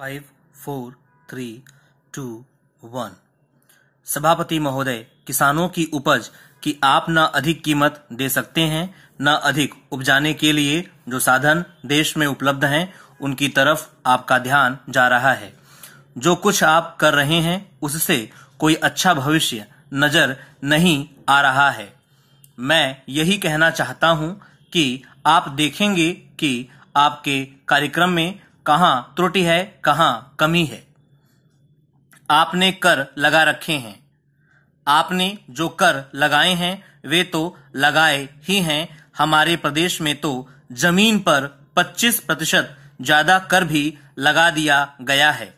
Five four three two one सभापति महोदय किसानों की उपज की आप न अधिक कीमत दे सकते हैं न अधिक उपजाने के लिए जो साधन देश में उपलब्ध हैं उनकी तरफ आपका ध्यान जा रहा है जो कुछ आप कर रहे हैं उससे कोई अच्छा भविष्य नजर नहीं आ रहा है मैं यही कहना चाहता हूं कि आप देखेंगे कि आपके कार्यक्रम में कहा त्रुटि है कहा कमी है आपने कर लगा रखे हैं आपने जो कर लगाए हैं वे तो लगाए ही हैं हमारे प्रदेश में तो जमीन पर 25 प्रतिशत ज्यादा कर भी लगा दिया गया है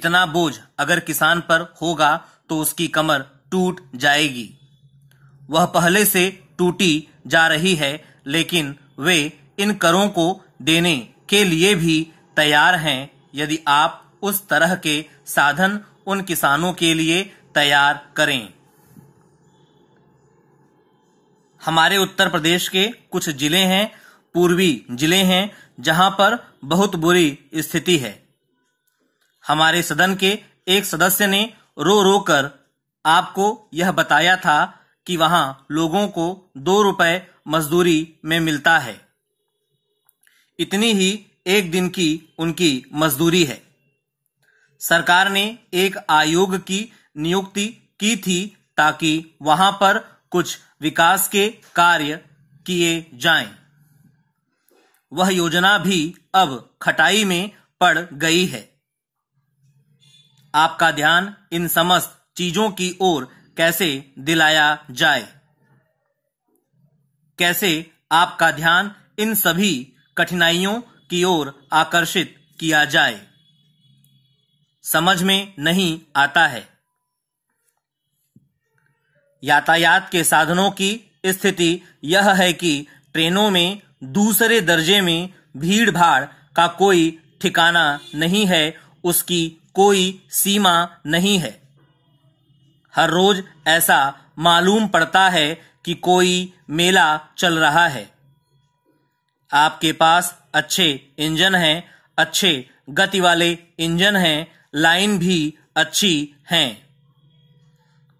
इतना बोझ अगर किसान पर होगा तो उसकी कमर टूट जाएगी वह पहले से टूटी जा रही है लेकिन वे इन करों को देने के लिए भी तैयार हैं यदि आप उस तरह के साधन उन किसानों के लिए तैयार करें हमारे उत्तर प्रदेश के कुछ जिले हैं पूर्वी जिले हैं जहां पर बहुत बुरी स्थिति है हमारे सदन के एक सदस्य ने रो रो कर आपको यह बताया था कि वहां लोगों को दो रुपए मजदूरी में मिलता है इतनी ही एक दिन की उनकी मजदूरी है सरकार ने एक आयोग की नियुक्ति की थी ताकि वहां पर कुछ विकास के कार्य किए जाएं। वह योजना भी अब खटाई में पड़ गई है आपका ध्यान इन समस्त चीजों की ओर कैसे दिलाया जाए कैसे आपका ध्यान इन सभी कठिनाइयों की ओर आकर्षित किया जाए समझ में नहीं आता है यातायात के साधनों की स्थिति यह है कि ट्रेनों में दूसरे दर्जे में भीड़ भाड़ का कोई ठिकाना नहीं है उसकी कोई सीमा नहीं है हर रोज ऐसा मालूम पड़ता है कि कोई मेला चल रहा है आपके पास अच्छे इंजन हैं अच्छे गति वाले इंजन हैं लाइन भी अच्छी है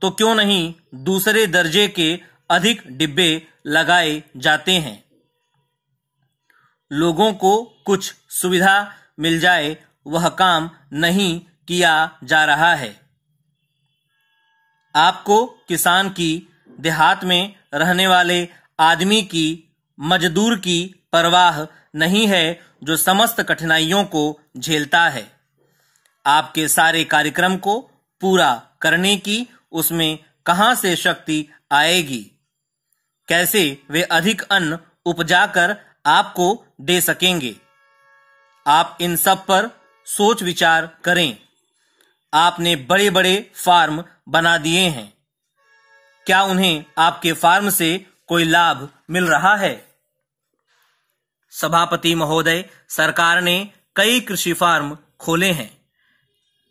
तो क्यों नहीं दूसरे दर्जे के अधिक डिब्बे लगाए जाते हैं लोगों को कुछ सुविधा मिल जाए वह काम नहीं किया जा रहा है आपको किसान की देहात में रहने वाले आदमी की मजदूर की परवाह नहीं है जो समस्त कठिनाइयों को झेलता है आपके सारे कार्यक्रम को पूरा करने की उसमें कहां से शक्ति आएगी कैसे वे अधिक अन्न उपजाकर आपको दे सकेंगे आप इन सब पर सोच विचार करें आपने बड़े बड़े फार्म बना दिए हैं क्या उन्हें आपके फार्म से कोई लाभ मिल रहा है सभापति महोदय सरकार ने कई कृषि फार्म खोले हैं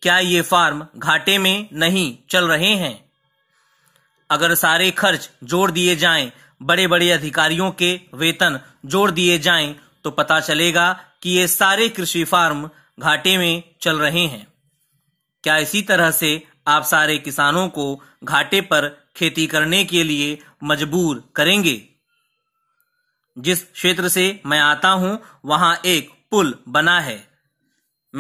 क्या ये फार्म घाटे में नहीं चल रहे हैं अगर सारे खर्च जोड़ दिए जाएं, बड़े बड़े अधिकारियों के वेतन जोड़ दिए जाएं, तो पता चलेगा कि ये सारे कृषि फार्म घाटे में चल रहे हैं क्या इसी तरह से आप सारे किसानों को घाटे पर खेती करने के लिए मजबूर करेंगे जिस क्षेत्र से मैं आता हूं वहां एक पुल बना है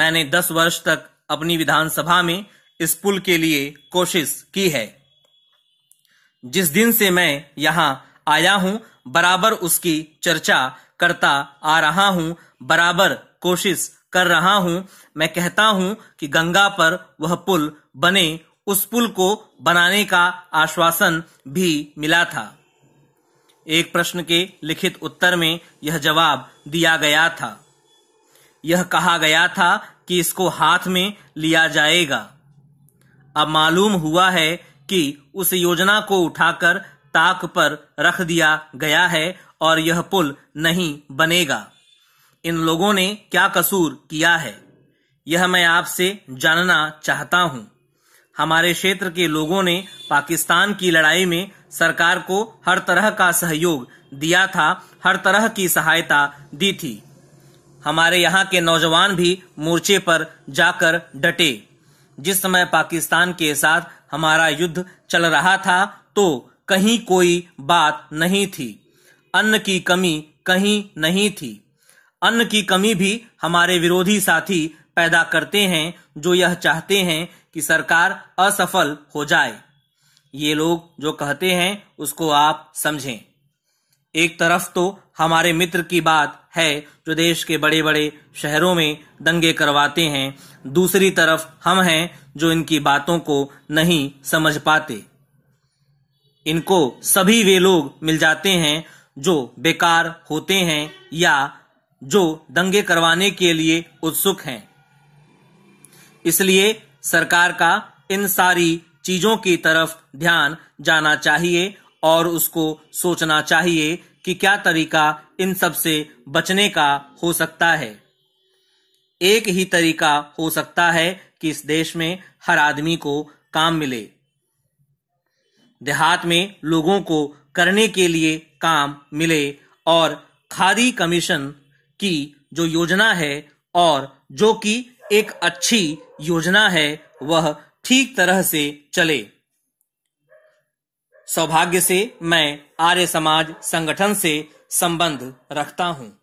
मैंने दस वर्ष तक अपनी विधानसभा में इस पुल के लिए कोशिश की है जिस दिन से मैं यहां आया हूं बराबर उसकी चर्चा करता आ रहा हूं बराबर कोशिश कर रहा हूं मैं कहता हूं कि गंगा पर वह पुल बने उस पुल को बनाने का आश्वासन भी मिला था एक प्रश्न के लिखित उत्तर में यह जवाब दिया गया था यह कहा गया था कि इसको हाथ में लिया जाएगा अब मालूम हुआ है कि उस योजना को उठाकर ताक पर रख दिया गया है और यह पुल नहीं बनेगा इन लोगों ने क्या कसूर किया है यह मैं आपसे जानना चाहता हूं हमारे क्षेत्र के लोगों ने पाकिस्तान की लड़ाई में सरकार को हर तरह का सहयोग दिया था हर तरह की सहायता दी थी हमारे यहाँ के नौजवान भी मोर्चे पर जाकर डटे जिस समय पाकिस्तान के साथ हमारा युद्ध चल रहा था तो कहीं कोई बात नहीं थी अन्न की कमी कहीं नहीं थी अन्न की कमी भी हमारे विरोधी साथी पैदा करते हैं जो यह चाहते हैं कि सरकार असफल हो जाए ये लोग जो कहते हैं उसको आप समझें एक तरफ तो हमारे मित्र की बात है जो देश के बड़े बड़े शहरों में दंगे करवाते हैं दूसरी तरफ हम हैं जो इनकी बातों को नहीं समझ पाते इनको सभी वे लोग मिल जाते हैं जो बेकार होते हैं या जो दंगे करवाने के लिए उत्सुक हैं इसलिए सरकार का इन सारी चीज़ों की तरफ ध्यान जाना चाहिए और उसको सोचना चाहिए कि क्या तरीका इन सब से बचने का हो सकता है एक ही तरीका हो सकता है कि इस देश में हर आदमी को काम मिले देहात में लोगों को करने के लिए काम मिले और खादी कमीशन की जो योजना है और जो कि एक अच्छी योजना है वह ठीक तरह से चले सौभाग्य से मैं आर्य समाज संगठन से संबंध रखता हूं